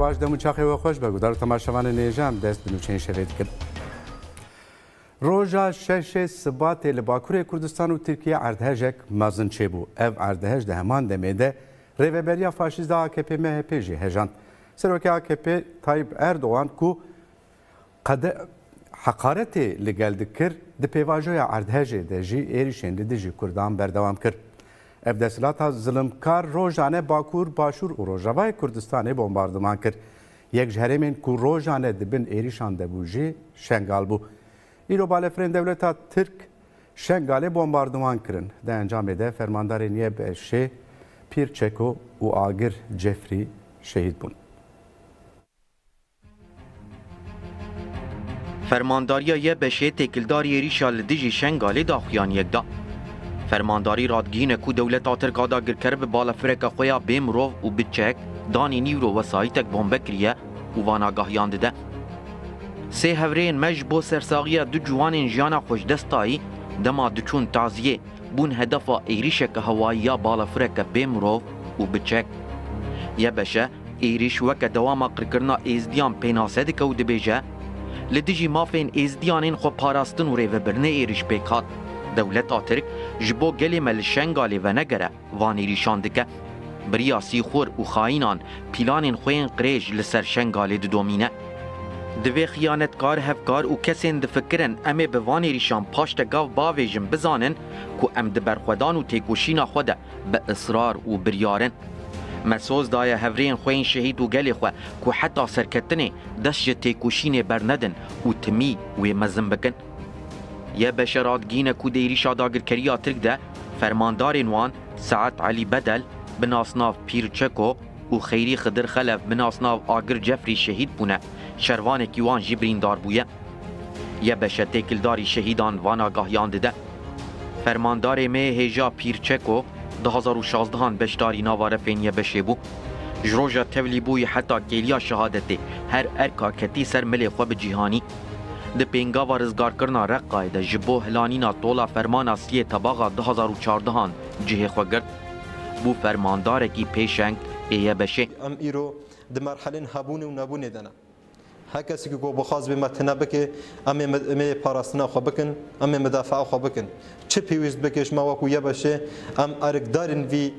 باش دەمو چاقیەوە خۆش بەگو دەر تەماشەوانە نێژان دەست بن و چین شەوێت کرد. Roja şeşe sibatê li Bakurê Kurdistan û Tirkiye erdhejek mezin çêbû. Ev erdhej de heman demê de rêveberiya AKP MHP jî hejand. Serokê AKP Tayyip Erdoğan ku qede heqaretê li gel dikir di pêvajoya de jî êrişên li dijî Kurdan berdewam kir ev دەسلاتا زلمکار ڕۆژانە باکوور باشوور و ڕۆژەوای کوردستانی بۆمباردمان کرد یەک هەرێمین کو ڕۆژانە دبن عێریشان دەبوژێ شنگال بوو ئیرۆ بالەفرێن دەولێتا ترک شنگالێ بۆمباردمان کرن دە ئەنجامێدە فەرماندارێ نیە بە شێ پیرچەکۆ و ئاگر جەفری شەهید بوون. Fermandariya ye beşê tekildar yerîşa li dijî Şengalê daxuyan yekda. فەرمانداری ڕادگینە و دەولەت ئاترگاداگرکەر bi balafireka xya bê mirov û biçek danî nîvro wesayîtek bombekiriye û vanagahiyan dide. Sê hevreyên mej bo sersaxiya du ciwanên jiyana xweşdestayî dema diçûn taziyê bûn hedefa êrişeke hewayiya balafireke bê mirov û biçek. Ye beşe êriş weke dewama qirkirina êzdiyan pênase dike û dibêje, li dijî mafên êzdiyanên xwe parastin û rêvebirnê êriş pêkat. dewleta Tirk ji bo gelê me li şenga lê venegere vanêrîşan dike biriya sîxur û xaînan pîlanên xuyên qirêj li ser şenga lê didomîne. Divê xiyanetkar hevkar û kesên difikirin em ê bi vanêrîşan paş te gav bavê jin bizanin ku em di berxwedan û têkoşîna xwe de bi israr û biryarin. Me soz daye hevrên xuyên şehîd û gelê xwe ku heta serketinê dest ji têkoşînê bernedin û timî wê mezin bikin. یه بشراتگین کودیری شاداگرکری آترک ده فرماندارین وان سعد علی بدل بناسناف پیرچکو و خیری خدر خلف بناسناف آگر جفری شهید بونه شروان کیوان جبرین دار بویه یه بشه تکلداری شهیدان وان آگاهیان ده فرماندار می هیجا پیرچکو 2016 بشداری نواره پینیه بشه بو جروجا تولی بوی حتی گیلیا شهادتی هر ارکا کتی سر ملی خواب جیهانی د پنګاوا رزګارکرنا رقایده ji bo hilanîna tola fermana siyê tebaxa 2014-an cihê xwe girt bû fermandarekî pêşeng êye beşê em îro di merhelên hebûnê û nebûnê de ne hekesekî ku bixwaz bê me tune bike em ê parastina xwe bikin em ê midafea xwe bikin çi pêwîst bikêşma wekû ye beşê em erikdarên vî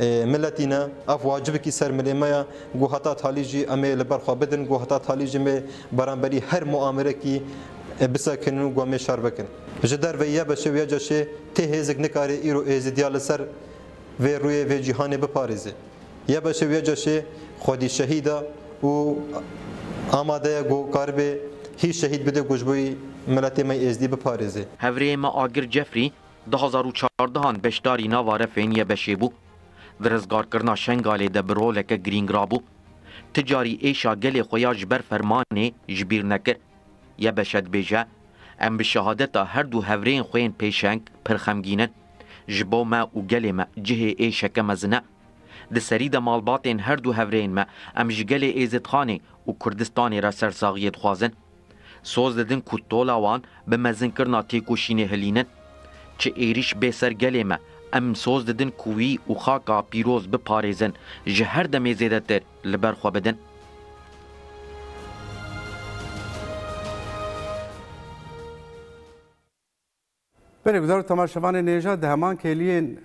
ملتینا اف واجب کی سر ملمه گو هتا تالیجی امه لبر خو بدن گو هتا تالیجی می برانبری هر معامله کی بسکنن گو می شر بکن جدر و یا بشه ویا جشه ته هزک نکاری ایرو از دیال سر و روی و جهان به پاریزه یا بشه ویا جشه خودی شهیدا او آماده گو کار به هی شهید بده گوجبوی ملت ما از دی به پاریزه هوری ما آگر جفری 2014 هان بشداری نواره فینیه بشه بو ورزگارکرنا شنگالê de bi roleke girîngrabû, ti carî êşa gelê xwe ya ji ber fermanê ji bîr nekir. Yebêşed bêje, em bi şehadeta her du hevreyên xwe yên pêşeng pirxemgînin, ji bo me û gelê me cihê êşeke mezine, di serî de malbatên her du hevreyên me em ji gelê Êzidxanê û Kurdistanê re sersaxiyê dixwazin. Soz didin ku tola wan bi mezinkirina têkoşînê hilînin, çi êriş bê ser gelê me ام سوز ددن کوی و خاکا پیروز بپارێزن ji her demê zêdetir li ber xwe bidin Berê gudar temaşevanê nêja di heman keliyên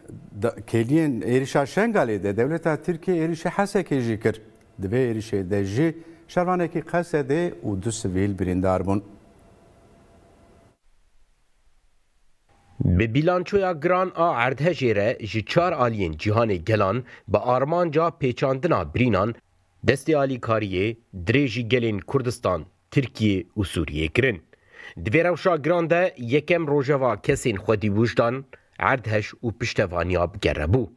keliyên êrişa Şengalê de devleta Tirkiye êrişê hesekê jî kir. Divê êrişê de jî şervanekî qesedê û du sivîl birîndar bûn. به بیلانچویا گران آ اردهجیره جی چار آلین جیهان گلان به آرمانجا پیچاندنا برینان دستی آلی کاریه دریجی گلین کردستان، ترکیه و سوریه کرن. دویروشا گران ده یکم روژوا کسین خودی وجدان اردهش و پشتوانیا بگره بو.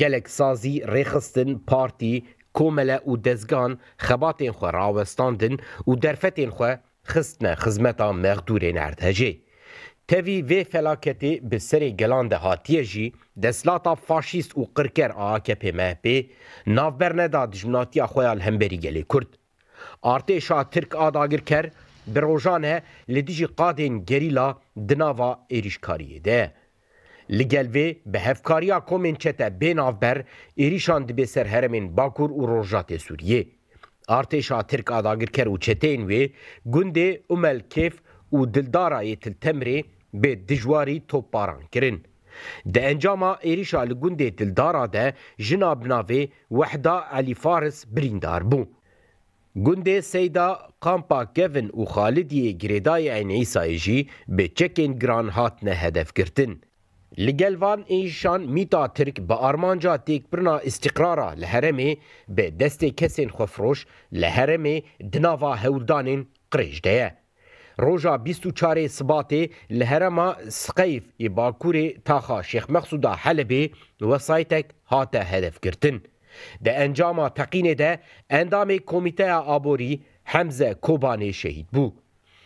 گلک سازی ریخستن پارتی کومله و دزگان خباتین خو راوستاندن و درفتین خو خستنه خزمتا مغدورین اردهجه. تەوی vê felaketê bi serê gelan de hatiye jî deslata faşîst û qirker a AKPMP navberneda dijminatiya xweyal hemberî gelê Kurd. Artêşa Tirk a dagir ker bi rojan e li dijî qadên gerîla di nava êrîşkariyê de. Li gel vê bi hevkariya komên çete bê navber êrîşan dibe ser heremên Bakur û Rojatê Sûriye. Artêşa Tirk a dagirker û çeteyên wê gundê Umel Kef û dildara Yetil Temrê bi dijwarî topbarankirin. Di encama êrişa li gundê dildara de jina binavê Wehda Elî Faris birîndar bû. Gundê seyda kampa Kevin û Xalidiyê girêdayê Ein Îsayê jî bi çekên giran hatine hedefgirtin. Li gelvan êşan mîta Tirk bi armanca têkbirna istiqrara li heremê bi destê kesên xwefroş li heremê di nava hewldanên qirêj de ye. روژا 24 سباتê li herema Sqeyf ê Bakurê taxa Şêxmexsuda Helebê wesaytek hate hedefgirtin. Di encama teqînê de endamê Komîteya Aborî Hemze Kobanê şehîd bû.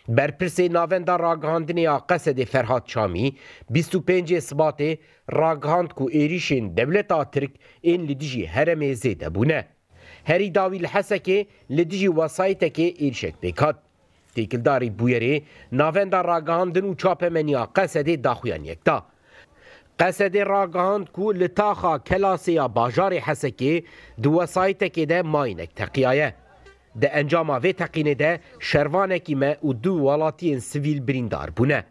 Berpirsê navenda ragihandinê ya Qesedê Ferhat Çamî 25 sbatê ragihand ku êrişên dewleta Tirk ên li dijî heremê zêde bûne. Herî dawî li Hesekê li dijî wesaytekê êrişek pêkat. têkildarî Buyerê navenda ragahandin û çapemeniya Qesedê daxuyan yekta. Qesedê ragahand ku li taxa kelaseya bajarê Hesekê di wesaytekê de mayinek teqiyaye. Di encama vê teqînê de şervanekî me û du welatiyên sivîl birîndar bûne.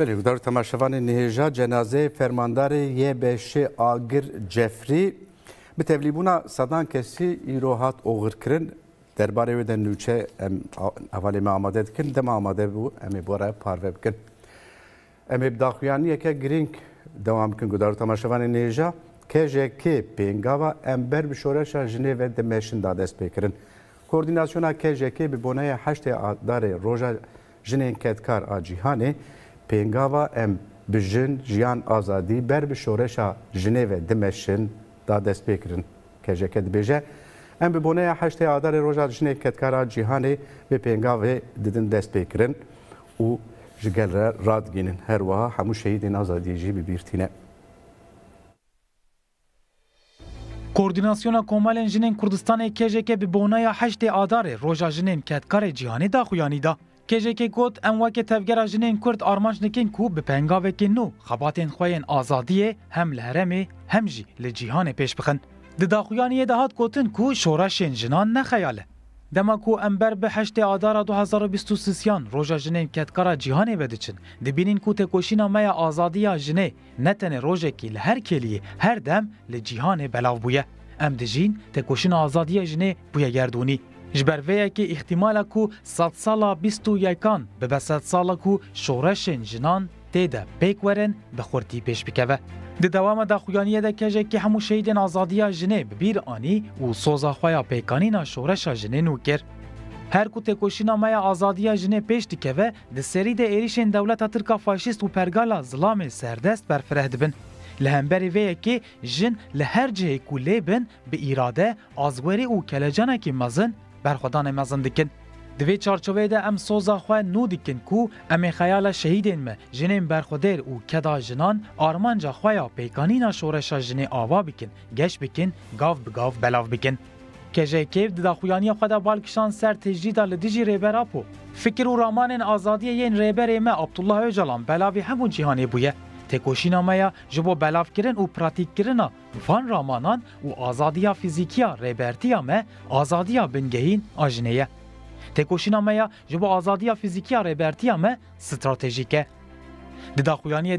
Beli Gudar Tamaşevan Nihija cenaze fermandarı YBŞ Agir Cefri bi tevlîbûna sedan kesî îro hat oğirkirin derbarê wê de nûçe em hevalê me amade dikin dema amade bû em ê bo re parve bikin. Em ê bi daxuyaniyeke girîng dewam bikin Gudar Tamaşevanê Nihija KJK pêngava em ber bi şoreşa jinê ve dimeşin da dest pê kirin. Koordinasyona KJK bi bonaya heştê darê roja jinên ketkar a cîhanê pengava em bijin jiyan Azadi, ber bi şoreşa Jinevê dimeşin da destpê kirin. Kejeke dibêje, em bi boneya heştê adarê roja jinê ketkara cîhanê bi pengavê didin destpê kirin û ji gel re radgînin her wiha hemû şehîdên azadiyê jî bibîrtîne. Koordinasyona Komalên Jinên Kurdistanê kejeke bi boneya heştê adarê roja jinên ketkarê cîhanê da xuyanî که گوت ام وقت تفگر جنین کرد آرمانج نکین کو به که نو خباتین خوین آزادیه هم لهرمه هم جی لجیهان پیش بخن د داخویانی دهات گوتن کو شورش جنان نخیاله دما کو امبر به هشت آدار 2023 سیان روژا جنین کتکارا جیهانه بدچن دبینین کو تکوشینا میا آزادیا جنه نتن روژه که لهر کلیه هر دم لجیهان بلاو بویه ام دجین تکوشینا آزادیا جنه بویه گردونی جبر وی که احتمال کو صد سالا بیستو یکان به وسط سالا کو شورش جنان تیدا بیکورن به خورتی پش بکه. د دوام دا خویانی دا کجه که همو شهید نازادی جنه ببیر آنی و سوزا خویا پیکانی نا شورش جنه نو کر. هر کو تکوشینا مای آزادی جنه پیش دی که و سری ایریش دولت ترکا فاشیست و پرگال ظلام سردست بر فرهدبن. بین. لهم بری وی جن لهر جه به ایراده آزوری او کلجانه که مزن برخودان ما زندکن دوی چارچوبه ده ام سوزا خواه نو دیکن کو ام خیال شهیدین ما جنین برخودر او کدا جنان آرمان جا خواه پیکانی شورشا جنه آوا بکن گش بکن گاو بگاو بلاو بکن که کیف ده خویانی خدا بالکشان سر تجدید لدیجی ریبر اپو فکر و رامان آزادی یین ریبر ایمه عبدالله اوجلان بلاوی همون جهانی بویه Tekoşinamaya jibo bo u û pratîkkirina van ramanan u azadiya fizikiya rebertiya me azadiya bingehin ajneye. Tekoşinamaya, jibo azadiya fizikiya rebertiya me stratejike. e. Di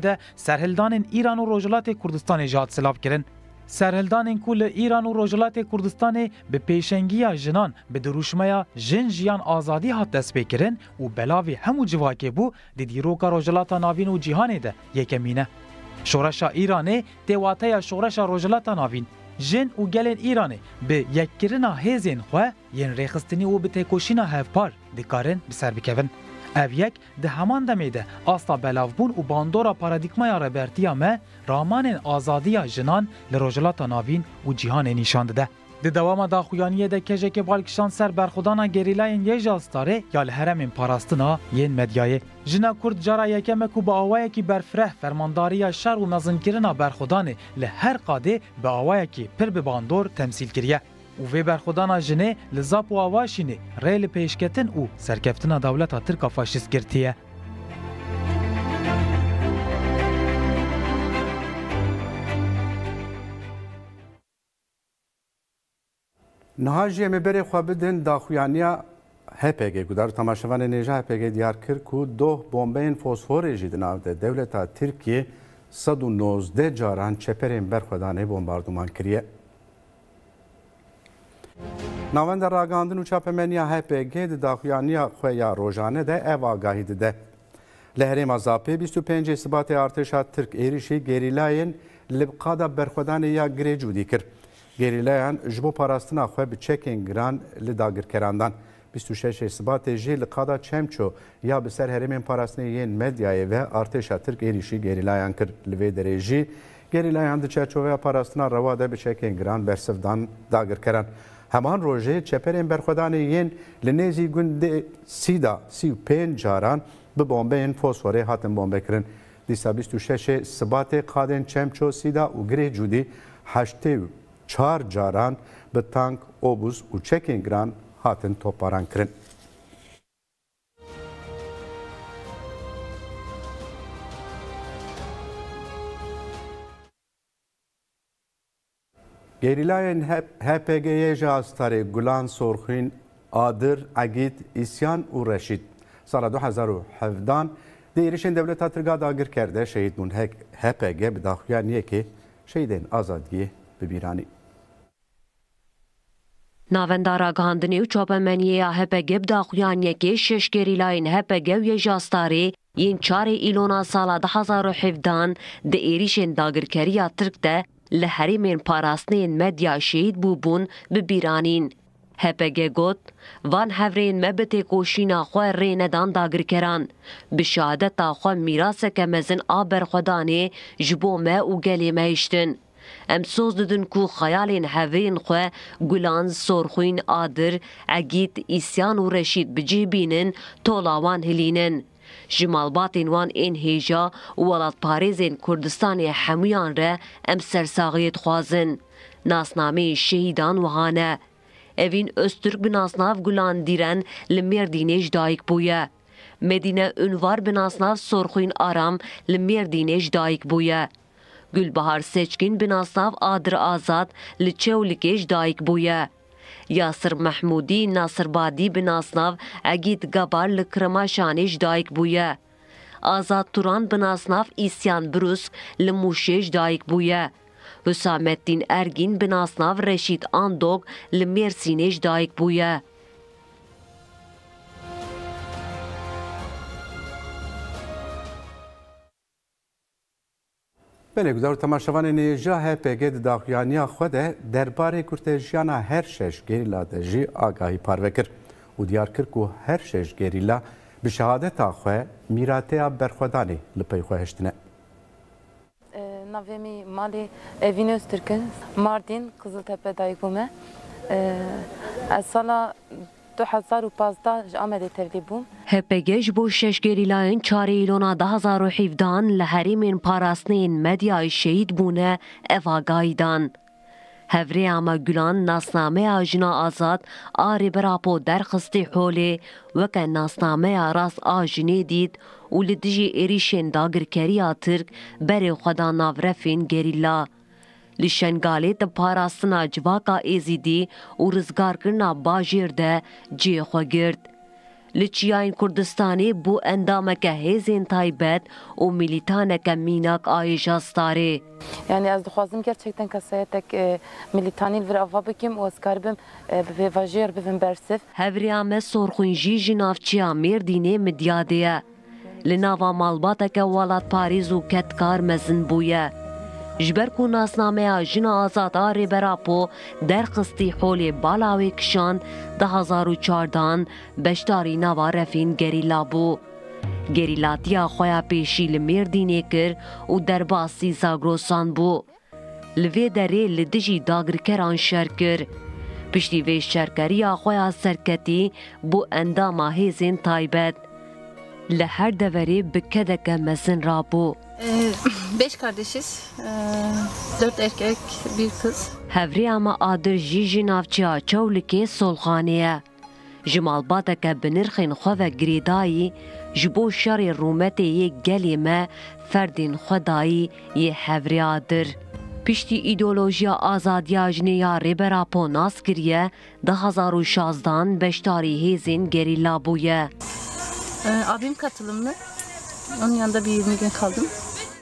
de serhildanên Îran û Rojhilatê Kurdistanê jî hat kirin. سرهلدان این کل ایران و رجلات کردستان به پیشنگی جنان به دروشمه جن جیان آزادی ها دست بکرن و بلاوی همو جواکی بو دی دیروکا رجلات ناوین و جیهانی ده یک مینه شورش ایرانی دیواته یا شورش رجلات ناوین جن و گلن ایرانی به یک کرنا هیزین خواه یا ریخستنی و به تکوشینا هفپار دکارن بسر بکوند او یک ده همان دمیده آستا بلافبون و باندورا پارادیکما یا مه همه رامان آزادی یا جنان لروجلات ناوین و جیهان نیشانده ده. د دوام دا خویانیه ده کجه که بالکشان سر برخودانا گریله این یه جاستاره یا لحرم این یه این مدیایه. جنه کرد جارا یکمه که با آوائه که برفره فرمانداری شر و نزنگیرنا برخودانه لحر قاده با آوائه که پر باندور تمثیل کریه. û vê berxdana jinê li zap û avaşînê rê li pêşketin û serkeftina dawleta Tirka faşîst girtiye. Niha jê me berê xwe bidin daxuyaniya HPG gudar temaşevanê nêja HPG diyar kir ku doh bombeyên fosforê jî di nav de dewleta Tirkiye 119 caran çeperên berxwedanê bombarduman kiriye. Navenda ragandin û çapemeniya HPG di daxuyaniya xwe ya rojane de ev agahî dide. Li herêma zapê 25 sibatê artêşa Tirk êrişî gerîlayên li qada berxwedanê ya girê cûdî kir. Gerîlayan ji bo parastina xwe bi çekên giran li dagirkerandan. 26 sibatê jê li qada çemço ya bi ser herêmên parastinê yên medyayê ve artêşa Tirk êrişî gerîlayan kir li vê derê jî gerîlayan di çerçoveya parastina rewa de bi çekên giran bersivdan dagirkeran. هەمان ڕۆژێ چەپەرێن بەرخدانی یەن لە نێزی گوندێ سیدا سی و پێ جاران ببۆمبێن فۆسۆرێ هاتن بۆمبکردن دیسا 26 سباتێ قادێن چەمچۆ سیدا و گرێ جودی هەشتێ و چار جاران بە تانک ئۆبوس و چەکینگران هاتن تۆپارانکردن. Gerileyen HPG'ye jastarı Gulan Sorxin Adır Agit İsyan u Reşit سال 2017 دیریشن دولت ترگا داگر کرده شهید بون هپگه به داخویانیه که شهیدین آزادگی ببیرانی Navendara Gandini u çapemeniye HPG da xuyan yekê şeşgerilayên HPG yê jastarê yên çarê îlona sala 2017 di êrişên dagirkeriya Tirk de لە هەریمێن پاراستنێن مەدیا شید بووبوون ببیرانین. هەپەگێ گوت، وان هەورێن مەبتێ کۆشیناخوا ڕێنەدان داگرکەران، بشادە تاخوا میراسەکە مەزن ئابەرخەدانێ ji بۆ me û gelê me hiştin. Em soz didin ku xeyalên hevêyên xwe gulan sorxwîn adir, egît, îsyan û reşîd bicî bînin, tolawan hilînin. ji malbatên wan ên hêja û welatparêzên Kurdistanê hemûyan re em sersaxiyê dixwazin. Nasnameyên şehîdan wiha ne. Evîn Öztürk bi nasnav Gulan Dîren li Mêrdînê ji dayîk bûye. Medine Ünvar bi nasnav Sorxuyên Aram li Mêrdînê ji dayîk bûye. Gülbahar Seçkin bi nasnav Adir Azad li Çewlikê یاسر محمودی ناصربادی به ناسناو اگید گبار لکرما شانش دایک بویه. آزاد توران به ناسناو ایسیان بروسک لموشش دایک بویه. Hüsamettin Ergin binasnav Reşit Andog li Mersinêj dayik bûye. بله گزار تماشاوان نیجاه پیگید داخیانی خود درباره کرتجیانا هر ششگیری لا دجی آگاهی پارو کر و دیار کر که هر ششگیری لا به شهادت آخوه میراته برخودانی لپی خوهشتنه Navemi Mali Evin Öztürk'ün Mardin Kızıltepe Daygume. Ee, sana 2015 آمده تردیبوم هپگش بو ششگریلاین چاری ایلونا 2017 لحریمین پاراستنین مدیای شهید بونه افاگایدان. هفری اما گلان ناسنامه آجنا آزاد آری براپو درخستی حولی وکه ناسنامه راس آجنه دید و لدجی ایریشن داگرکری آترک بری خدا نورفین گریلا. Լիշենգալի տպարա սնաջվակա էզիդի ու ռզգարկրնա բաժերդե ջեխոգերդ։ Լիչիայն Քուրդստանի բու ընդամակը հեզին Թայբետ ու միլիտանեկը մինակ այժաստարի։ Yani az duhazım gerçekten kasaya tek e, militanil bir avabikim o askaribim e, ve vajir bivim bersif. Hevriyame sorxunji jinavçiya merdine midyadeye. Linava malbateke valat Pariz u ketkar mezin buye. ji ber ku nasnameya jina azada rêbera der qistî holê balawê kişand 2014dan beşdarî nava refên gerîla bû. Gerîlatiya xweya pêşî li Mêrdînê kir û derbasî Zagrosan bû. Li vê derê li dijî dagirkeran şer kir. Piştî vê şerkeriya xweya serketî bu endama hêzên taybet. li her deverê bi kedeke mezin rabû. Ee, beş kardeşiz. Ee, dört erkek, bir kız. Hevriya me adir jî ji navçeya Çewlikê Solxanê ji malbateke bi nirxên xwe ve girêdayî ji bo şerê Rûmetê yê gelê me ferdên xwe dayî Piştî îdeolojiya azadiya ji nêya rêbera Ponas kiriye 2016 beşdarî hêzên gerîlla bûye. Ee, abim katılımlı. Onun yanında bir 20 gün kaldım.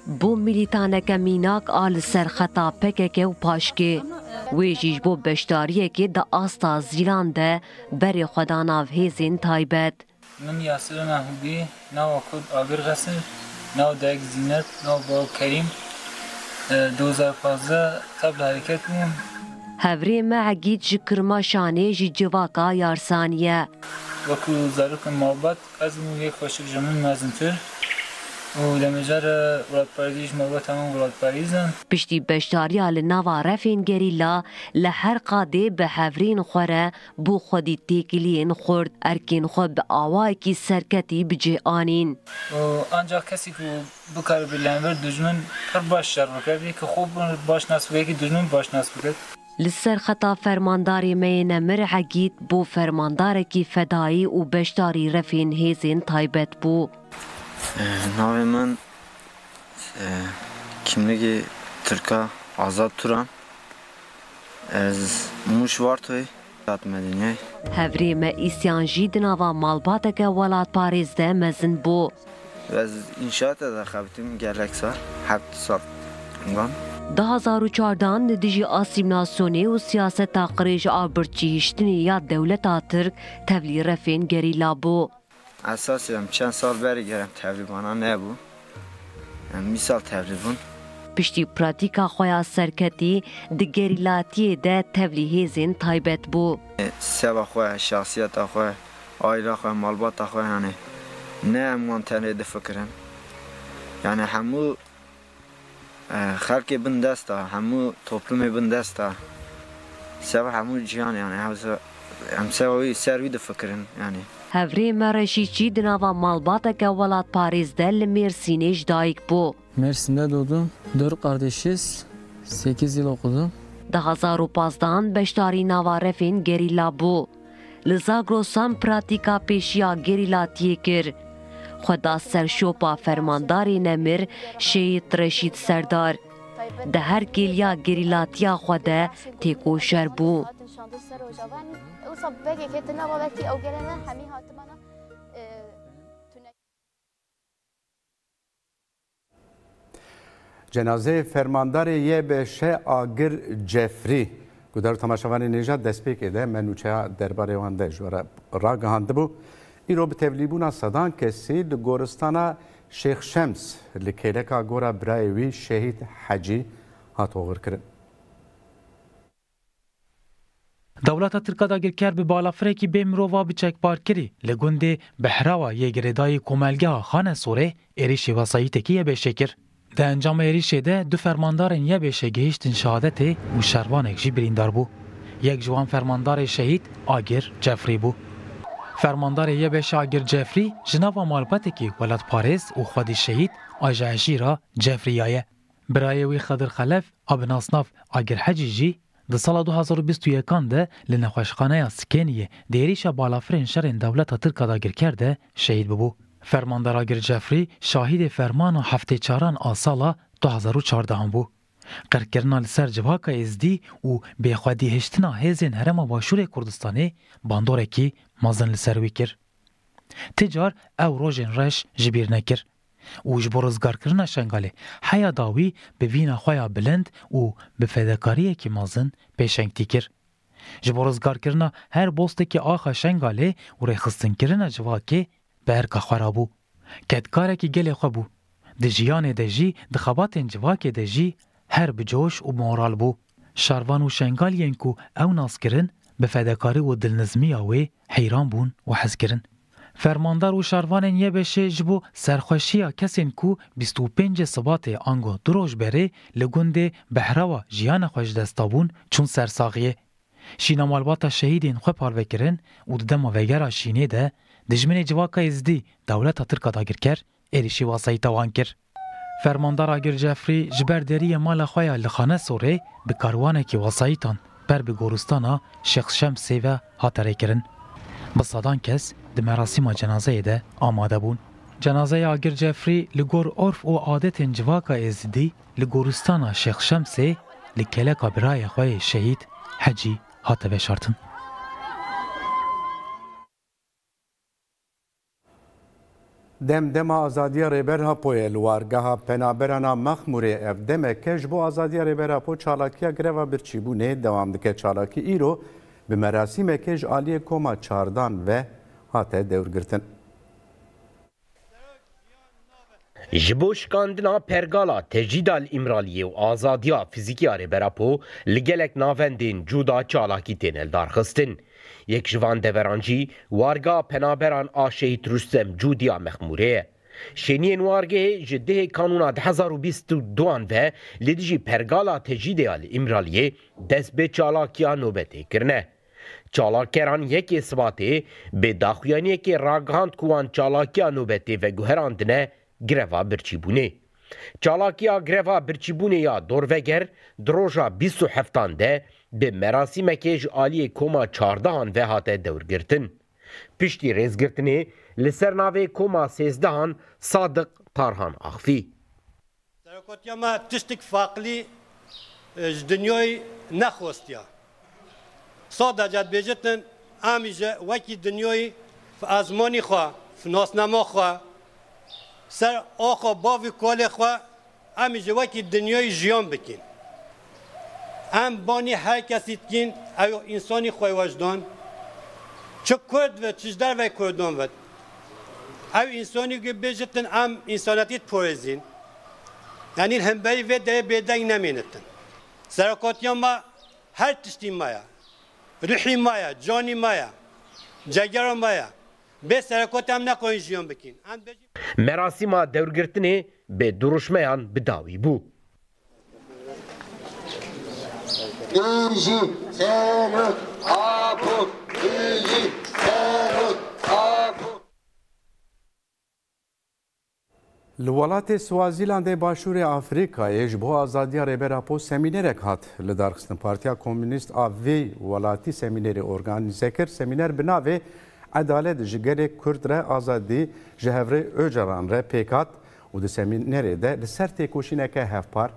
Bu militaneke minak al ser xeta pekeke û paşkê. Wê jî ki da asta zîlan de berê xwe da nav hêzên taybet. Min Yasirina Hûdî, nava Kurd Agir Xesir, nav Dayek Zînet, nav Bav Kerim, 2015 ee, tabla hareket miyim? Hevrê me hegît ji Kirmaşanê Yarsaniye. wokół zarówno obat, każdy mówi chłoszek, że my mazem tyr. پشتی بشتاریا لناوا رفین گری لا لحر قاده به هفرین خوره بو خودی تیکلین خورد ارکین خود به آوای کی سرکتی بجه آنین آنجا کسی که بکار بلنور دجمن پر باش شر بکرد که خوب باش ناس بکرد که دجمن باش ناس بکرد لسر خطا فرمانداری مین مرعگید بو فرماندارکی فدایی و بشتاری رفین هیزین تایبت بو ناوی من kimligi Türka Azat Turan Ez Muş Vartoy Tat Medine'ye Hevrime isyan jidina ve malbateke velat Paris'de mezin bu Ve inşaat eder habtim gerekse Habtisat Bundan 2004 dijî asîmnasyonê û siyaseta qirêj a birçîhiştinê ya dewleta Tirk tevlî refên gerî labû. Esasî çend sal berigerim ne nebû. Yani misal tevlîbûn. Piştî pratika xweya serketî di gerîlatiyê de tevlî hêzên taybet bû. E, Seva xwe, şahsiyeta xwe, ayla xwe, malbata xwe yani ne em wan tenê difikirin. Yani hemû خلق بند است همو توپلم بند است سوا همو جیان یعنی هم سوا سروی دفکرن یعنی هەورێمە ڕێژیی دناوە ماڵباتەکە وڵات پارێزدە لە مرسینێژ دایک بوو. Mersin'de doğdum. Dört kardeşiz. 8 yıl okudum. 2005'dan beştari navarefin gerilla bu. Li Zagros'an pratika peşiya gerilla tiyekir. خدا سرشوپا فرمانداري نمر شهید رشید سردار د هر کلیا ګریلاتیا خدا تیکو شربو جنازه فرماندار یه به شه آگر جفری گودار تماشاوان نیجا دست پیکه ده منوچه درباره وانده جوارا را گهانده بو Îro bi tevlîbûna sedankesî li goristana Şêx Şems li kêleka gora birayê wî Şehîd Hecî hat ogirkirin. Dewleta Tirka da girker bi balafirekî bê mirova bi çekbar kirî li gundê behrava yêgirêdayî komelgeha Xane Sorê êrişê vesayîtekî ye bêşe kir. Di encama êrişê de du fermandarên ye bêşe gihiştin şehadetê û şervanek jî birîndar bû. Yek ji wan fermandarê Agir Cefrî bû. فرماندار یب شاگیر جفری جناب مالبت کی ولد پاریس و خودی شهید آجاجی را جفریایه برای وی خضر خلف اب ناصناف اگر حجیجی د سال 2021 ده لنخوشخانه سکنیه دیریش بالافرین شرین دولت ترکا دا گیر کرده شهید ببو فرماندار اگر جفری شاهد فرمان و هفته چاران آسالا 2014 هم بو قرکرنا لسر جواکا ازدی و بخوادی هشتنا هزین هرم باشور کردستانی باندوره کی مازن لسر وی کر تجار او روژن رش جبیر نکر او ji bo rizgarkirina şengalê heya da wî bi vîna xwe ya bilind û bi fedekariyekî mazin pêşengtî kir ji bo rizgarkirina her bostekî axa şengalê û rêxistinkirina civakê berka xwe rabû ketkarekî gelê xwe bû di jiyanê de jî di xebatên civakê de jî her bicoş û moral bû şarvan û şengaliyên ku ew nas kirin به فداکاری و دلنظمی آوی حیران بون و حز کرن. فرماندار و شاروانین یه بشه جبو سرخوشی کسین کو 25 سبات آنگو دروش بره لگونده بهراوا جیان خوش دستابون چون سرساغیه. شینا مالباتا شهیدین خواه پاروه کرن و دما وگر شینه ده دجمن جواکا ازدی دولت ترکا داگر کر ایریشی واسایی توان کر. فرماندار آگر جفری جبردری مال خواه لخانه سوره به کاروانه که واسایی تان ber bi goristana Şex Şemsê ve hat erêkirin. Bi sadan kes di merasîma cenazeyê de amade bûn. Cenazeya Agir Cefrî li gor orf û adetên civaka êzidî li goristana Şex Şemsê li keleka birayê xwe yê şehîd hecî hate veşartin. دم دما آزادی ریبرها پویل وارگاها پنابرانا مخموری اف دمه کش بو آزادی ریبرها پو چالاکیا گروا برچیبونه دوام دکه چالاکی ای رو به مراسم کش آلی کما چاردان و هاته دورگرتن. جبوش کاندنا پرگالا تجیدال امرالی و آزادیا فیزیکی ریبرها پو لگلک ناوندین جودا چالاکی تینل دارخستن. یک جوان دورانجی وارگا پنابران آشهید رستم جودیا مخموره شنین وارگه جده کانونا 2022 و لدجی پرگالا تجیدیال امرالیه دست به چالاکیا نوبته کرنه چالاکران یک اثباته به داخویانی که راگهاند کوان چالاکیا نوبته و گوهراندنه گروا برچی بونه چالاکیا گروا برچی بونه یا دروگر دروژا 27 ده bi merasimekê ji aliyê koma çardehan ve hate dewrgirtin. Piştî rêzgirtinê li ser navê koma sêzdehan Sadiq Tarhan Axfî. Serokotiyama tiştik faqlî e, ji dinyoyê nexwestiya. Sada cedbêjitin em ji wekî dinyoyê fi ezmonî xwe, fi nasnema xwe, ser axwe bavî kolê xwe em ji wekî dinyoyê jiyan bikin. ам бони ҳар каси тин ао инсони хоҳиваждон чӣ курд вад чӣ ждар вай курдон вад ао инсони ги бежитин ам инсонатит порезин яъни ҳамбари ве дар бедаг наменатин сарокотиён ма ҳар тишти мая рӯҳи мая ҷони мая ҷагаро мая бе сарокоти ам накорин ҷиён бикин меросима давргиртинӣ бе дурушмаян бидавӣ буд Birinci Zeynep Apu Birinci Zeynep Apu Li welatê Swazîlandê başûrê Afrikayê ji bo azadiya rêbera po semînerek hat. Li darxistin Partiya Komünîst a vê welatî semînerê organize kir. Semîner bi navê Edalet ji gelê Kurd re azadî ji hevrê Öcalan re pêk hat û di semînerê de li ser têkoşîneke hevpar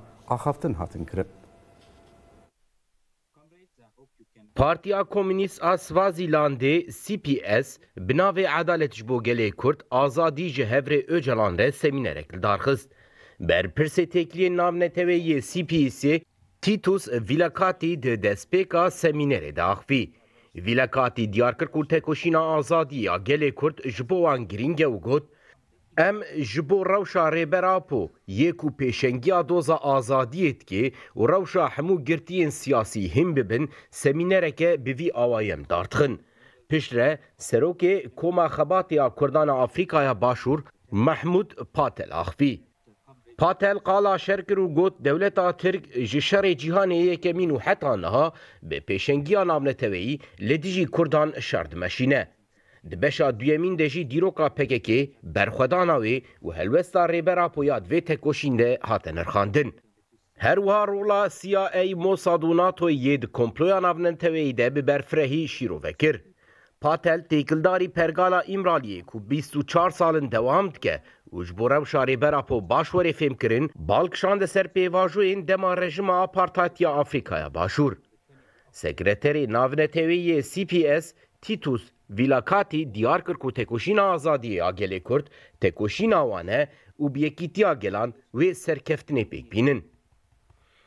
Partiya Komünist a Svazilandê CPS bina vê edalet ji bo gelê Kurd azadî ji hevrê Öcalan re semînerek darxist. Berpirsê têkiliyê navneteweyê CPSê Titus Vilakati de destpêka semînerê de axivî. Vilakatî diyar kir ku tekoşîna azadî ya gelê Kurd ji bo wan giring e got Em ji bo rewşa rêberapû yek û pêşengiya doza azadiyê dike û rewşa hemû girtiyên siyasî him bibin, semînereke bi vî awayem dartixin. Pişt re serokê Koma Xebatiya Kurdana Afrikaya Başûr Mehmûd Patel axivî. پاتل قالا شرکر و گوت دولتا ترک جی شر جیهان یکمین و حتی نها به پیشنگی نامنتویی لدیجی کردان شرد مشینه. د بشا دویمین دژی دیروکا پککې برخدانا وی او هلوستا ریبرا پویاد وی تکوشیند هاتن رخاندن هر وها رولا سیا ای موساد و ناتو ید کمپلویان آبنن توییده به برفرهی شیرو وکر. پاتل تیکلداری پرگالا امرالیه کو 24 سالن دوام دکه وجبوره و شاری براپو باشوری فیم کرن بالکشان ده سر پیواجوین دما رژیم آپارتاتیا آفریکایا باشور. سکرتری ناونه تویی سی پی اس تیتوس Vilakati Diyarbakır tekoşina azadiye agele kurd tekoşina wane û biyekîtiya gelan wê serkeftinê pêkbînin.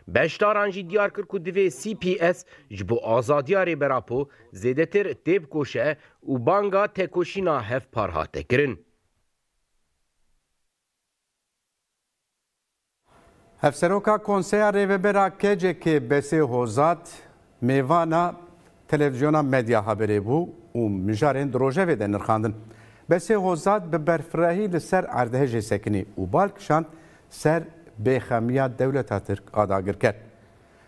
Beşdaran jî Diyarbakır divê CPS ji bo azadiya rêberapo zêdetir têbkoşe û banga tekoşîna hev par hate kirin. Hevseroka Konseya Rêvebera Kecekê Besê Hozat, Mêvana Televizyona Medya Haberê bu. û mijarên di rojevê de nirxandin. Besê hozat bi berfirehî li ser erdhejê sekinî û balkişand ser bêxemiya dewleta Tirk adagir kir.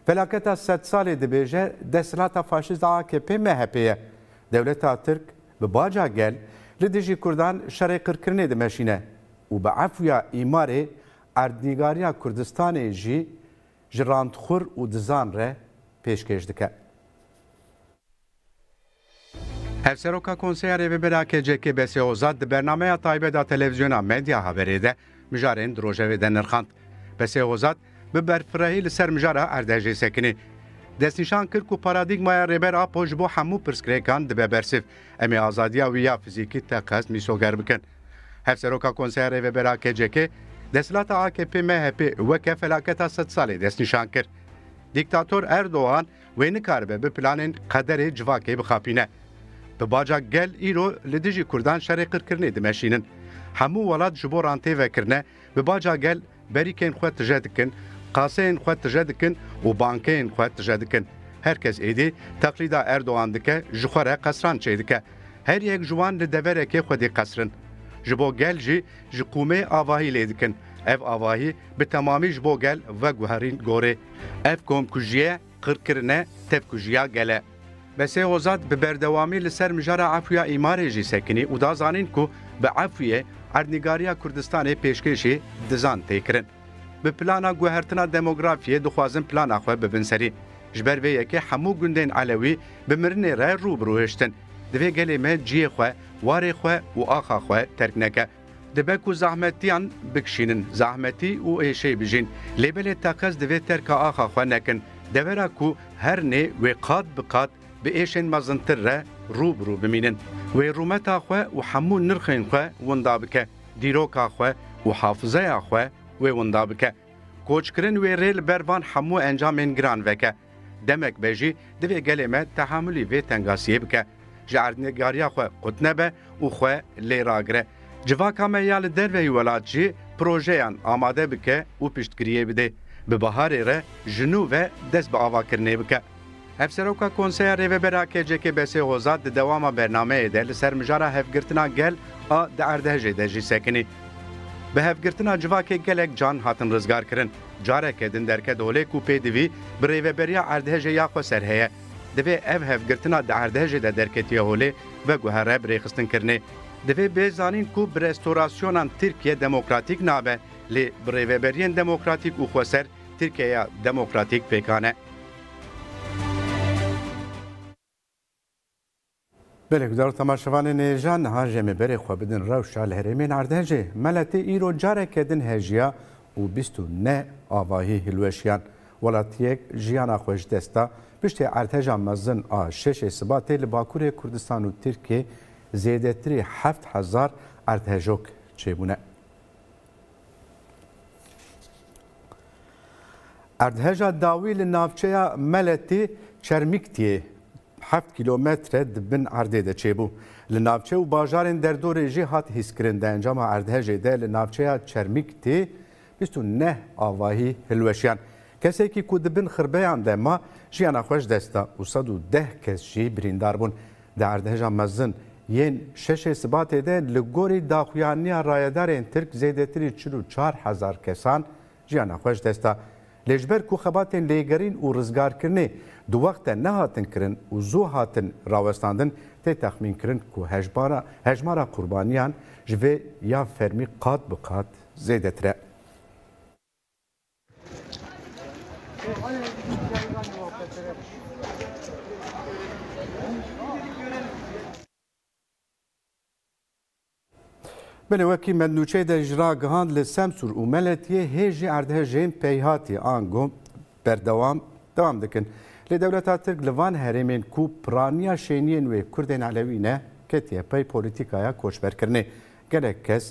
Felaketa sed salê dibêje desilata faşîst a AKP MHP'ye. Dewleta Tirk bi baca gel li dijî Kurdan şerê qirkirinê dimeşîne û bi efuya îmarê erdnîgariya Kurdistanê jî ji randxur û dizan re pêşkêş dike. Her se roka konserê ve berakê cekê besê ozad bernameya taybet televizyona medya haberê de mijarên di rojevê de nirxand. Besê ozad bi berfirehî li ser mijara erdejê sekinî. Destnîşan kir ku paradîgmaya rêbera poj bo hamu pirsgirêkan dibe bersiv. Em ê azadiya wî ya fizîkî te qes mîsoger bikin. Hevseroka konserê ve berakê cekê دەسلاتە AKP MHP وەکە فەلاکەتا سە ساڵی دەستنیشان کرد. دیکتاتۆر ئەردۆوان وێ نکاربێ بپلانێن قەدەرێ جوواکەی بخاپینە. Bi baca gel îro li dijî Kurdan şerê qirkirinê dimeşînin. Hemû welat ji bo ran têvekirine bi baca gel berîkên xwe tije dikin, qaseyên xwe tije dikin û bankeyên xwe tije dikin. Herkes êdî teqlîda Erdoğan dike ji xwe re qesran çê dike. Her yek ji wan li deverekê xwedê qesrin. Ji bo gel jî ji qûmê avahî lê dikin. Ev avahî bi temamî ji ve guherîn gorê. Ev komkujiye qirkirine tepkujiya gele. بەسێ وەزات بە بەردەوامی لەسەر مژارە ئافیا ئیمارێژی سەکنی و دازانین کو بە ئافیێ ئەرنیگاریا کوردستانی پێشکێشی دزان تێکردن. bi plana guhertina demografiyê dixwazin plana xwe bibinserî. Ji ber vê yekê hemû gundên elewî bi mirinê re rûbirûheştin. Divê gelê me ciyê xwe, warê xwe û axa xwe terk neke. Dibe ku zahmetiyan bikşînin, zahmetî û êşê bijîn. Lêbelê taqez divê terka axa xwe nekin. Devera ku her nê wê qat bi qat بإيشن مزنتر روبرو بمينن ورومتا خو وحمو نرخين خو وندابك ديروكا خو وحافظه خو وندابك کوچکرین وێرێ لە بەربان هەموو ئەنجامێن گرانڤەکە دەمێک بێژی دەبێ گەلێمە تەحملی وێ تەنگاسیە بکە ژاردنێگاریا خو قوتنەبە و خوێ لێراگرە جڤاکامە یا لە دەروەی وڵاتجی پرۆژەیان ئامادە بکە و پشتگریە بدێ ببهارێرە ژنوڤە دەست بە ئاواکردێ بکە. Hevseroka Konseya Rêvebera Kêcekê Besê Ozad di dewama bernameyê de li ser mijara hevgirtina gel a di Erdehecê de jî sekinî. Bi hevgirtina civakê gelek can hatin rizgar kirin. Carekê din derke dolê ku pê divî bi rêveberiya Erdehecê ya xwe ser heye. Divê ev hevgirtina di Erdehecê de derketiye holê ve guhere bi rêxistinkirinê. Divê bêzanîn ku bi restorasyonan Tirkiye demokratîk nabe lê bi rêveberiyên demokratîk û xweser Tirkiyeya demokratîk pêkane. بله در تماشاوان نیجان ها جمع بره خواه بدن روشا لحرمین عرده جه ملتی ایرو جاره کدن هجیا و بیستو نه آواهی هلوشیان ولاتیک جیانا خوش دستا پشت ارتجا مزن آ شش سباتی لباکور کردستان و ترکیه زیده تری هفت هزار ارتجوک چه بونه اردهجا داوی لنافچه ملتی چرمیکتیه هفت کیلومتر دبن اردê de çêbû. Li navçe û bajarên derdorê jî hat hîskirin de encama erdhejê de li navçeya Çermik tê bîst û neh avahî hilweşiyan. Kesekî ku dibin xirbeyan de ma jiyana xweş desta û sed û deh kes jî birîndar bûn. Di erdheja mezin yên şeşê sibatê de li gorî daxuyaniya rayedarên Tirk zêdetirî çil û çar hezar kesan jiyana xweş desta. Lêjber ku xebatên lêgerîn û rizgarkirinê دووەختە نەهاتن کردن و زوو هاتن ڕاوەستاندن تێ تەخمین کردن و هەژبارە هەژمارە قوربانیان ji vê ya fermî qat bi qat zêdetre. Binewekî mendûçê de ji ra gihan li Semsûr û meletiyê hêjî erdhejên peyhatî an gom berdewam devam dikin. لە دەولەتا ترک لەوان هەرێمێن کو پرانیا شێنیە نوێ کوردێن علەوینە کە تێپەی پۆلیتیکایە کۆچبەرکردنێ گەلک کەس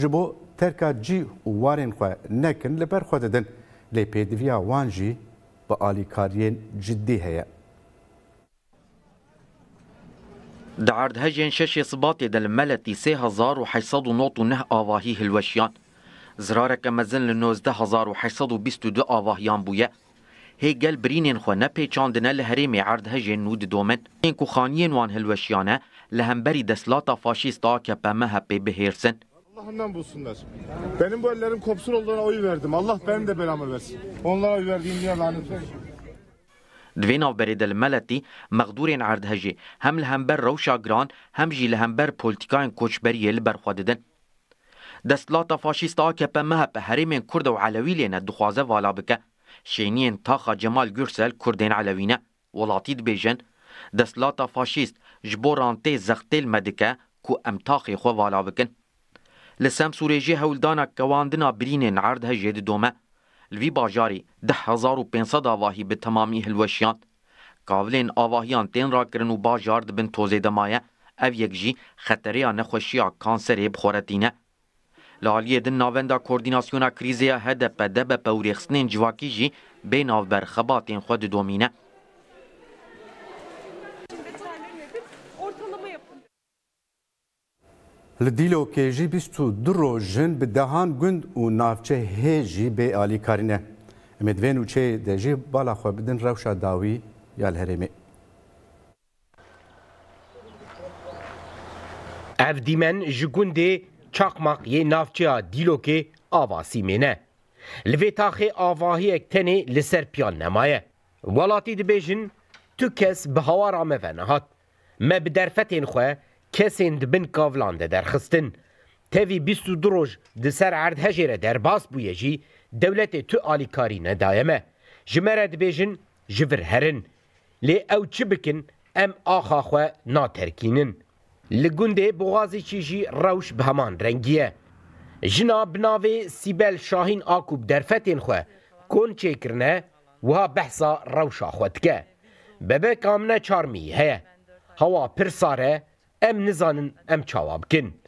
ji bo terka cî û warên xwe nekin li ber xwe didin lê pêdiviya wan jî bi alîkariyên ciddî heye. Di erdhejên şeşê Sibatê de li meletî sê hezar û heysad û not û neh avahî hilweşiyan. Zirareke mezin li nozdeh hezar û heysad û bîst û du avahiyan bûye. هيجل برينين خو پیچاندن لهرمی عرد هجن نود دومن این کو خانین وان هلوشیانه لهمبری دسلاتا فاشیستا که پمه هپی بهیرسن Allah'ından bulsunlar. Benim bu ellerim kopsun olduğuna oy verdim. Allah benim de belamı versin. Onlara oy verdiğim diye lanet olsun. دويناف بريد الملتي مغدورين عرض هجي هم لهمبر روشا جران هم جي لهمبر بولتيكاين كوشبري البر خوددن دسلاتا فاشيستا كبا مهب هرمين كرد وعلوي لنا دخوازة والا بكه شینین تاخا جمال گورسل کردین علوینه ولاتی دبیجن دسلاتا فاشیست جبوران تê zextêl me dike ku em taxê xwe vala bikin. Li Semsûrê jê hewldana kewandina birînên erd hejê didome. Li vî bajarê 1500 avahî bi temamî hilweşiyan. Kavlên avahiyan tên rakirin û bajar dibin tozê demaye, ev yek jî xeteriya nexweşiya kanserê bixoretîne. Li aliyê din navenda koordinasyona krîzeya HDP de be pewrêxistinên civakî jî bê navber xebatên xwe didomîne. Li Dîlokê jî bîst û du rojin bi dehan gund û navçe hê jî bê alîkarîne. Emê divên ûçeyê de jî bala xwe bidin rewşa dawî ya li herêmê. Ev dîmen ji gundê çakmak navçeya dîlokê ava Sîmêne. Li vê taxê avahiyek tenê li ser piyan nemaye. Welatî dibêjin tu kes bi hewara me venehat. Me bi derfetên xwe kesên dibin kavilan de derxistin. Tevî bîst û du roj di ser erdhejê re derbas bûye jî dewletê tu alîkarî nedaye me. Ji me re dibêjin ji vir herin. Lê ew çi bikin em axa xwe naterkînin. Li gundê boğazekî jî rewş bi heman rengiye. Jina bi navê Sîbel Şahîn Akûb derfetên xwe kon çêkirine wiha behsa rewşa xwe dike. Bebek amne çarmî heye. Hewa pir sar e, em nizanin em çawa bikin.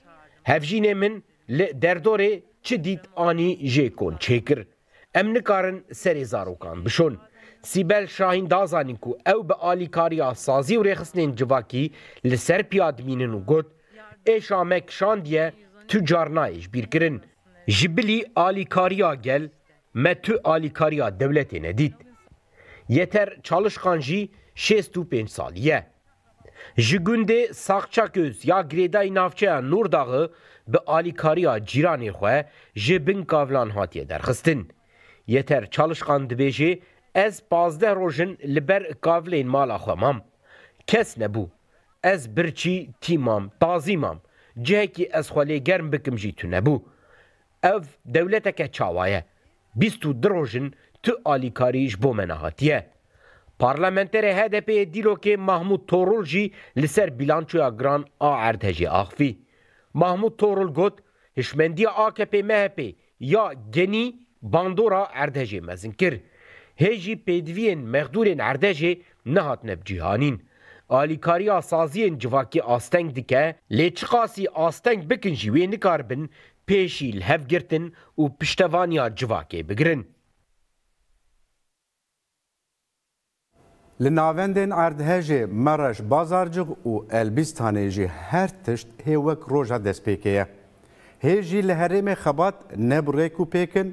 Hevjînê min li derdorê çi dît anî jê kon çêkir. Em nikarin serê zarokan bişon. Sibel Şahin dazanin ku ew bi alîkariya sazî û rêxistinên civakî li ser piya dimînin û got êşa me kişandiye tu carna êşbîr kirin. Ji bilî alîkariya gel me tu alîkariya dewletê nedît. Yeter çalışkan jî şêst û pênc saliye. Ji gundê Saxçaköz ya girêdayî navçeya Nûrdağı bi alîkariya cîranê xwe ji bin kavilan hatiye derxistin. Yeter çalışkan dibêje Ez pazdeh rojin li ber kavlên mala xwe mam. Kes nebû. Ez birçî tîmam, tazî mam. Cihekî ez xwe lê germ bikim jî tu nebû. Ev dewleteke çawa ye. Bîst û dirojin tu alîkarî ji bo me nehatiye. Parlamenterê HDPyê dîlokê Mahmud Torul jî li ser bilançoya giran a erdhejê axivî. Mahmud Torul got hişmendiya AKP MHP ya genî bandora erdhejê mezin kir. هجی پیدوین مقدورین اردجه نهاتنه بجیهانین آلیکاریا سازیین جواکی آستنگ دکه لیچقاسی آستنگ بکن جیوی نکار بن پیشی لحف گرتن و پشتوانیا جواکی بگرن لناوندن اردهجه مرش بازارجغ و البستانه جه هر تشت هیوک روژا دسپیکیه هیجی لحرم خبات نبریکو پیکن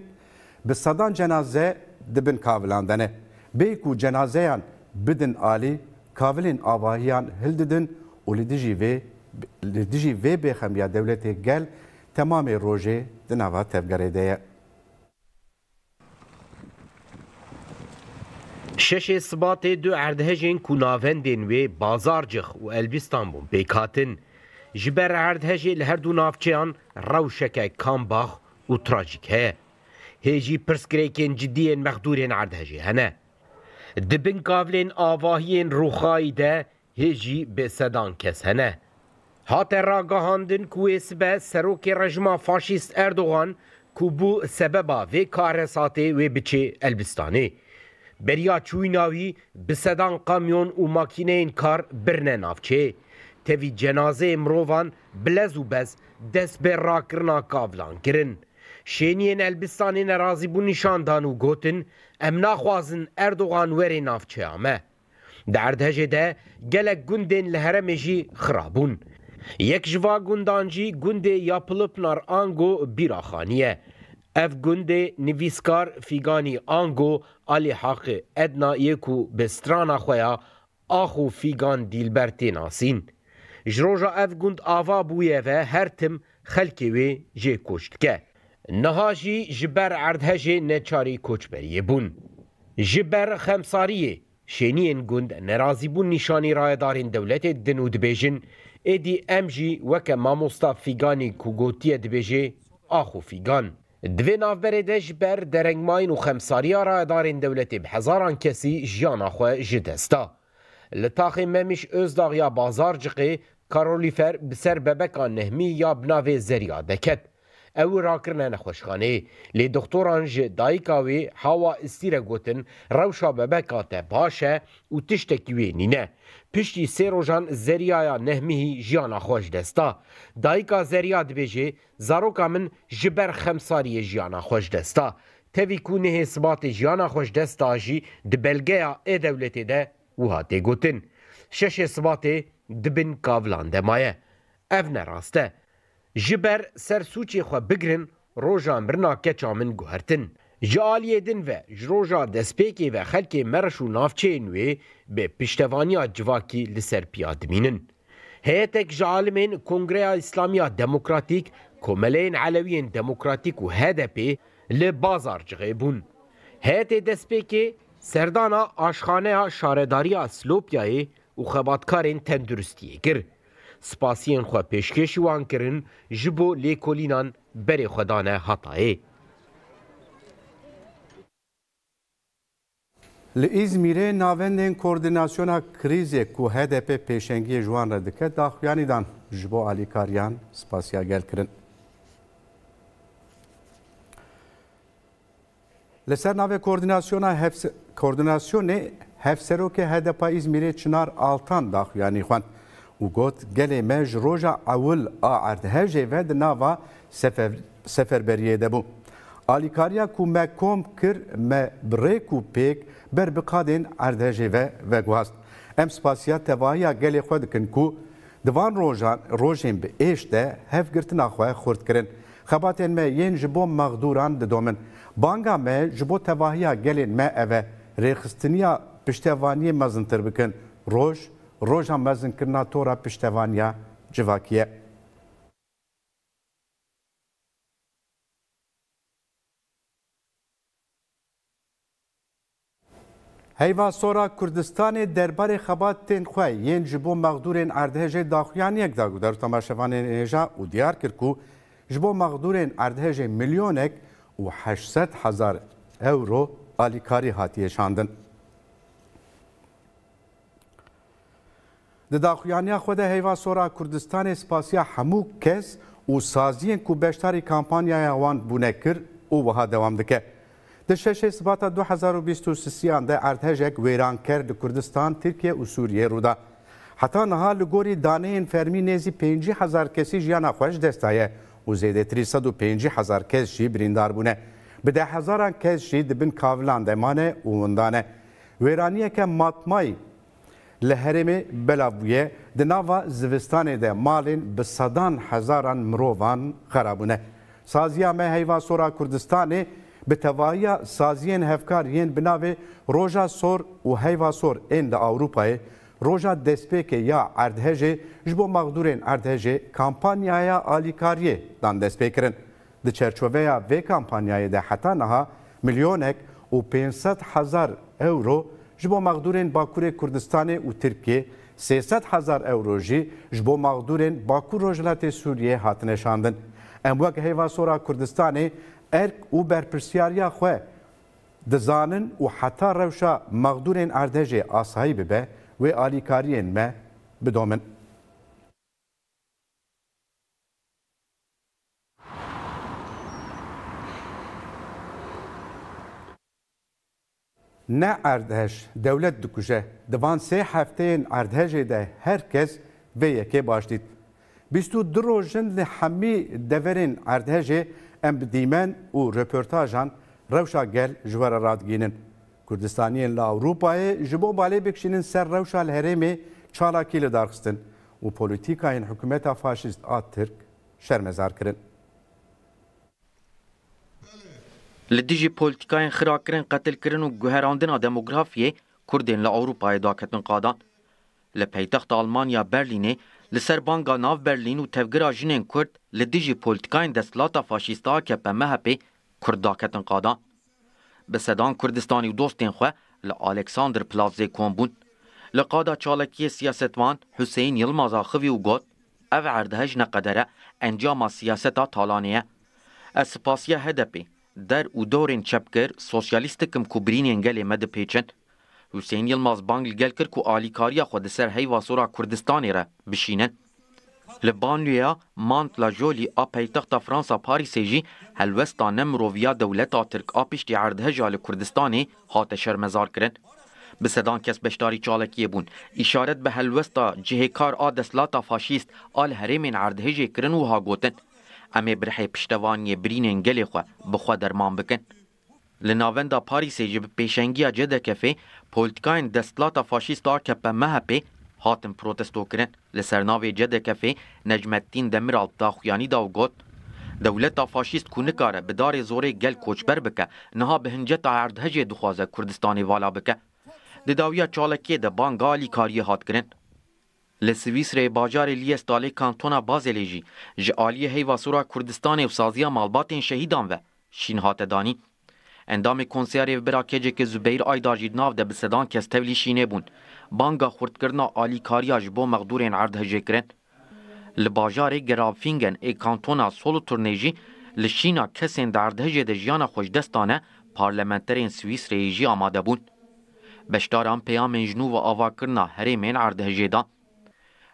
به صدان جنازه dibin kavilandene. Bey ku cenazeyan bidin ali kavilin avahiyan hildidin û li dijî vê li dijî vê bêxemiya dewletê gel temamê rojê di nava tevgerê de ye. Şeşê sibatê du erdhejên ku navendên wê Bazarcix û Elbistan bûn pêkhatin. Ji ber erdhejê li her du navçeyan rewşeke kambax û trajîk heye. هێژی پرسکرێکێن جددیێن مەخدورێن عردهژێ هەنە دبن کاولێن ئاواهیên ڕوخایی دە هێژی بێسەدان کەس هەنە هاتە ڕاگەهاندن کوێسبە سەرۆکی ڕژما فاشیست ئەردوغان کو بوو سەبەبا vê karesatê wê biçê Elbistanê. Beriya çûyna wî bi sedan kamyon û makîneyên kar birne navçê. Tevî cenazeyê mirovan bilez û bez dest bê rakirina kavlan kirin. Şeniyên Elbistanê nerazî bû nîşandan û gotin em naxwazin Erdogan werê navçeya me. Di erdhejê de gelek gundên li heremê jî xirabûn. Yek ji va gundan jî gundê ya Pilipnar Ango bîraxaniye. Ev gundê nivîskar fîganî Ango Alî Haqê Ednayê ku bi strana xwe ya axû fîgan dîlber tê nasîn. Ji roja ev gund ava bûye ve her tim xelkê wê jê koştike. Niha jî ji ber erdhejê neçarî koçberiyê bûn. Ji ber xemsariyê şêniyên gund nerazîbûn nîşanî rayedarên dewletê din û dibêjin êdî em jî weke mamosta fîganê ku gotiye dibêje axu fîgan. Divê navberê de ji ber derengmayên û xemsariya rayedarên dewletê bi hezaran kesî jiyana xwe ji desta. Li taxê memiş Özdax ya Bazarciqê karolîfer bi ser bebekan nehmî ya binavê zeriya deket. ew rakirine nexweşxaneyê. Lê doktoran ji dayikawê hawa istîre gotin rewşa bebeka te baş e û tiştekî wê nîne. Piştî sê rojan zeriyaya nehmihî jiyana xweş desta. Dayika zeriya dibêje zaroka min ji ber xemsariyê jiyana xweş desta. Tevî ku nehê sibatê jiyana xweş desta jî di belgeya ê-dewletê de û hatê gotin. Şeşê sibatê dibin kavilan demaye. Ev ne rast e. ji ber ser sûçê xwe bigrin roja mirina keça min guhertin. Ji aliyê din ve ji roja destpêkê ve xelkê Mereş û navçeyên wê e, bê piştevaniya civakî li ser piya dimînin. Heyetek ji alimên Kongreya İslamiya Demokratîk, Komeleyên Elewiyên Demokratîk û HDP li bazar cixê bûn. Heyetê destpêkê serdana aşxaneya şaredariya Slobyayê û xebatkarên tenduristiyê kir. spasiyên xwe pêşkêşî wan kirin ji bo lêkolînan berê xwedane Hatayê. Li İzmirê navendên koordinasyona krizê ku HDP pêşengiyê ji wan re dike daxuyanî dan ji bo alîkariyan spasiya gel kirin. Li ser navê koordinasyona koordinasyonê hevserokê HDP İzmirê Çınar Altan daxuyanî xwend. u got gelê me ji roja ewil a erdhejê ve di nava seferberiyê de bû. Alîkariya ku me kom kir me birêk û pêk ber bi qadên erdhejê ve veguhast. Em spasiya tevahiya gelê xwe dikin ku divan rojan rojên bi êş de hevgirtina xwe xurt kirin. Xebatên me yên ji bo mexdûran didomin. Banga me ji bo tevahiya gelên me ev e rêxistiniya piştevaniyê mezintir bikin. Roj, روژا مەزنکردنا تۆرە پشتەوانیا civakî ye. Heyva sora Kurdistanê derbarê xebatên xwe yên ji bo mexdurên erdhejê daxuyaniyek da gudar temaşevanên êja û diyar kir ku ji bo mexdurên erdhejê milyonek û 800 hezar euro alîkarî hatiye şandin. د داخویانیا خود هیوا سورا کوردستان سپاسیا همو کس او سازیین کو بشتاری کامپانیا وان بونه کر او وها دوام دکه د 6 سبت 2023 د ارتهجک ویرانکر د کوردستان ترکیه او سوریه رودا حتی نها لګوري دانه فرمی نزی 5000 کسی جیان خوش دستایه او زیده 305000 کس شی بریندار بونه به ده هزاران کس شی دبن کاولان دمانه او وندانه ویرانیه که ماتمای لە هەرێمێ بەلاویە دناوا زیستانێ دە ماڵێن بە سەدان هەزاران مرۆڤان خراپبوونە. سازیا me heyva sora Kurdistanê bi tevaiya saziyên hevkar yên binavê roja sor û heyva sor ên li Awropayê, roja destpêkê ya erdhejê ji bo maqdurên erdhejê kampanyaya alîkariyê dan destpêkirin. Di çerçoveya vê kampanyayê de heta niha milyonek û 500 hezar euro ji bo maqdurên Bakurê Kurdistanê û Tirkiye 300 hezar euro jî ji bo maqdurên Bakur Rojhilatê Sûriye hatine şandin. Em wek heyva sora Kurdistanê erk û berpirsiyariya xwe dizanin û heta rewşa maqdurên erdejê asayî bibe wê alîkariyên me bidomin. نه اردهش دولت دکوژه دوان سه هفتهین اردهجه ده هرکس وی یکی باش دید. بیستو درو جند همی دورین اردهجه ام دیمن و رپورتاجان روشا گل جوار رادگینن. کوردستانیین لا اروپای جبو بالی بکشینن سر روشا الهرمی چالاکی لدارخستن و پولیتیکاین حکومت فاشیست آترک شرمزار کرن. Li dijî politikayên xirakirin, qetilkirin û guherandina demografiyê Kurdên li Ewropayê daketin qadan. Li paytexta Almanya Berlînê li ser banga nav Berlîn û tevgira jinên Kurd li dijî politikayên destlata faşîsta AKP MHP Kurd daketin qadan. Bi sedan Kurdistanî û dostên xwe li Alexander Plazê kombûn. Li qada çalekiyê siyasetvan Hüseyin Yılmaz axivî û got ev erdhej neqedere encama siyaseta talanê ye. Ez spasiya HDP'ye der û dorên çepker sosyalîstekim ku birînên gelê me dipêçin. Hüseyin Yılmaz bangil gel kir ku alîkariya xwe di ser heyva sora Kurdistanê re bişînin. Li banlûya mantla jolî a paytexta Fransa Parîsê jî helwesta nemroviya dewleta Tirk a piştî erdeheja li Kurdistanê hate şermezar kirin. Bi sedan kes beşdarî çalekiyê bûn. İşaret bi helwesta cihêkar a deslata faşîst al herêmên erdhejê kirin û hagotin. ئەمێ برحێ پشتەوانیە برینên gelê xwe bixwe derman bikin. Li navenda Parîsê ji bi pêşengiya cedekefê polîtikayên destlata faşîsta KPMHP hatin protestokirin li ser navê cedekefê Necmeddîn Demiral daxuyanî da got Dewleta faşîst ku nikare bi darê zorê gel koçber bike, niha bi hinceta erdhejê dixwaze Kurdistanê vala bike. Di dawiya çalekê de bangalî kariye hat kirin. لسویسری باجار لیس دالی کانتونا بازلی جی جی آلیه هیوا سورا کردستان و سازیا مالباتین شهیدان و شین هات دانی اندام کنسیاری برا کجه که زبیر آیدار جید ناو ده بسدان کس تولی شینه بون بانگا خردکرنا آلی کاریا جبو مغدورین عرد هجه کرن لباجار گرافینگن ای کانتونا سولو تورنیجی لشینا کسین درد هجه ده جیانا خوشدستانه پارلمنترین سویس ریجی آماده بون بشتاران پیام جنو و آواکرنا هریمین عرد هجه دان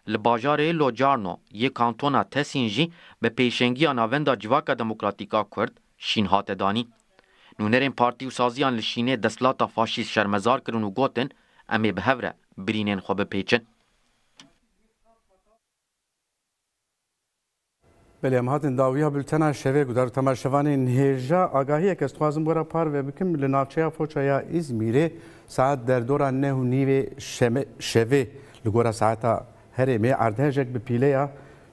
li bajarê Locarno yê kantona Tesîn jî bi pêşengiya navenda Civaka Demokratîka Kurd şîn hate danî. Nûnerên Partî û Saziyan li Şînê destlata faşîst şermezar kirin û gotin em ê bi hev re birînên xwe bipêçin. بله ام هاتن داویا بلتنا شوی گودار تماشوانی نهیجا آگاهی که استوازم برا پار و بکم لناوچه فوچایا ازمیره ساعت در دوران نه و نیوه شوی لگورا ساعتا هەرێمێ ئاردهێژێک بپیلەیە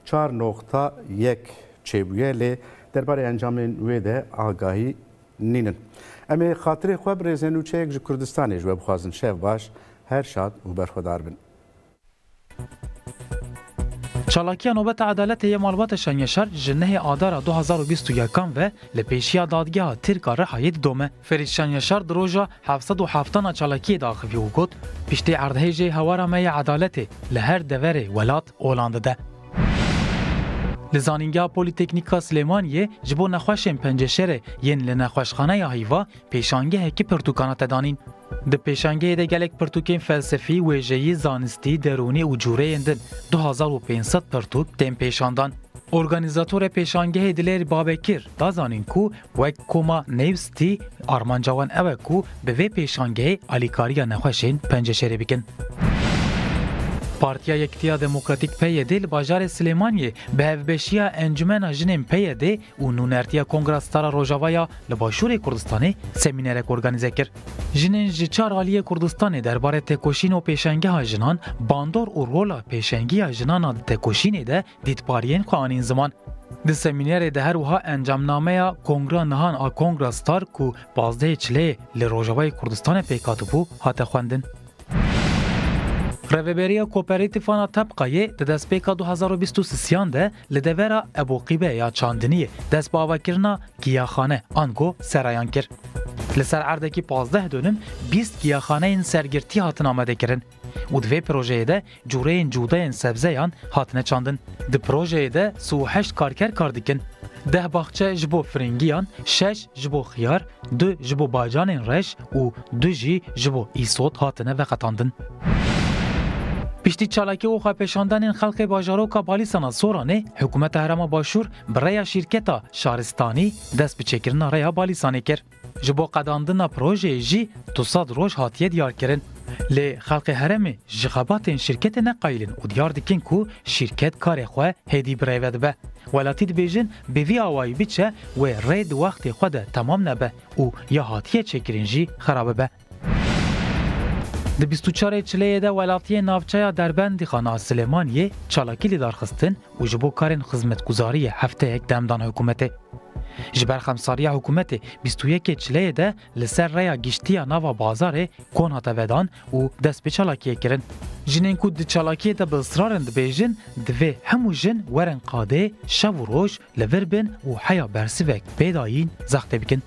4.1 چێبووە لێ دەربارەی ئەنجامێن وێدە ئاگاهی نینن. ئەمێ خااتێ خوا برێزێن و چەیەک ji کوردستانی ژوە بخوازن شێف باش هەر شاد و بەرخۆدار بن. Çalakya Nobet Adalet ye malbata şanyşar ji nehê adara 2021 ve li pêşiya dadgeha Tirka Rihayê didome. Ferîd Şanyşar di roja 707 çalakiyê daxivî û got piştî erdhê jê hewara me ya adaletê li her deverê welat olan dide. Li zanîngeha Polîteknîka Silêmaniyê ji bo nexweşên penceşerê yên li nexweşxaneya hîva pêşangehekî pirtûkana te danîn. Di pêşangehê de gelek pirtûkên felsefî, wêjeyî, zanistî, derûnî û cureyên din 2500 pirtûk tên pêşandan. Organizatore pêşangehê Diler Babekir da zanîn ku wek koma nêvstî armancawan ew e ku bi vê pêşangehê alîkariya nexweşên penceşerê bikin. Partiya Yektiya Demokratik PYD li bajarê Silêmaniyê bi hevbeşiya Encumena Jinên PYD û Nûnertiya Kongrestara Rojavaya li Başûrê Kurdistanê semînerek organize kir. Jinên ji çar aliyê Kurdistanê derbarê tekoşîn û pêşengeha jinan, bandor û rola pêşengiya jinana di tekoşînê de dîtpariyên xanîn ziman. Di semînerê de her wiha encamnameya Kongra Nihan a Kongrastar ku bazdeyê çilê li Rojavayê Kurdistanê pêkatibû hate xwendin. Reveberiya Kooperatifa Tepkayê di destpêka 2023 de li devera Ebokîbe ya Çandiniyê dest bi avakirina giyaxane ango serayan kir. Li ser erdekî 15 dönüm 20 giyaxaneyên sergirtî hatine amadekirin. û di vê projeyê de cureyên cudeyên sebzeyan hatine çandin. Di projeyê de sû heşt karker kar dikin. deh baxçe ji bo şeş ji bo xiyar, du ji bo bacanên reş û du jî ji bo îsot hatine veqetandin. پیشتی چالاکی و خپشاندن این خلق باجارو کابالی سورانه، حکومت هرم باشور برای شرکت شارستانی دست بچکرنا بالی بالیسانه کرد. جبو قداندن پروژه جی توساد روش هاتیه دیار کرن. لی خلق هرمی جخابات این شرکت نقایلن و دیار دکن کو شرکت کار خواه هدی ود به. ولاتید بیجن بیوی آوایی بیچه و رید وقت خود تمام نبه او یا هاتیه چکرن جی خرابه به. Di 24 çileyê de welatiye navçeya derbendî xana Silêmaniyê çalakîlî darxistin û ji bo karên xizmetguzariyê hefteyek demdan hikûmetê. Ji ber xemsariya hikûmetê 21 çileyê de li ser reya giştiya nava bazarê kon hate vedan û dest bi çalakiyê kirin. Jinên ku di çalakiyê de bi ısrarên dibêjin divê hemû jin werin qadê şev û roj li vir bin û heya bersivek pêdayîn zextê bikin.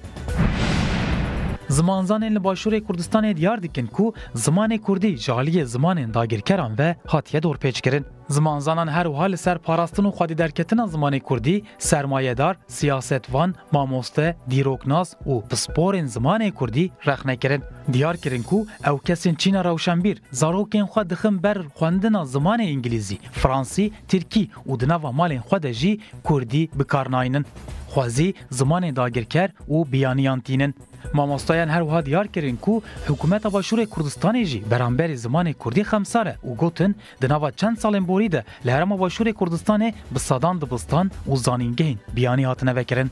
Zimanzanên li başûrê Kurdistanê diyar dikin ku zimanê jaliye zamanın zimanên dagirkeran ve hatiye doğru dorpêçkirin. Zimanzanan her uhal li ser parastin û xwedîderketina zimanê Kurdî, sermayedar, siyasetvan, mamoste, dîroknas u pisporên zimanê Kurdî rexnekirin. Diyar kirin ku ew kesên Çîna rewşenbîr, zarokên xwe dixin ber xwendina zimanê İngilîzî, Fransî, Tirkî u di nava malên xwe de zamanı Kurdî bikarnayinin. Xwezî dagirker û biyaniyan مامۆستایان هەروها دیار کردن کو حکوومەتە باشووری کوردستانی جی بەرامبەری زمانی کوردی خەمسارە و گوتن دناوا چەند ساڵێن بۆریدە لە هەرمە باشووری کوردستانê bi sadan dibistan û zanîngehên biyanî hatine vekirin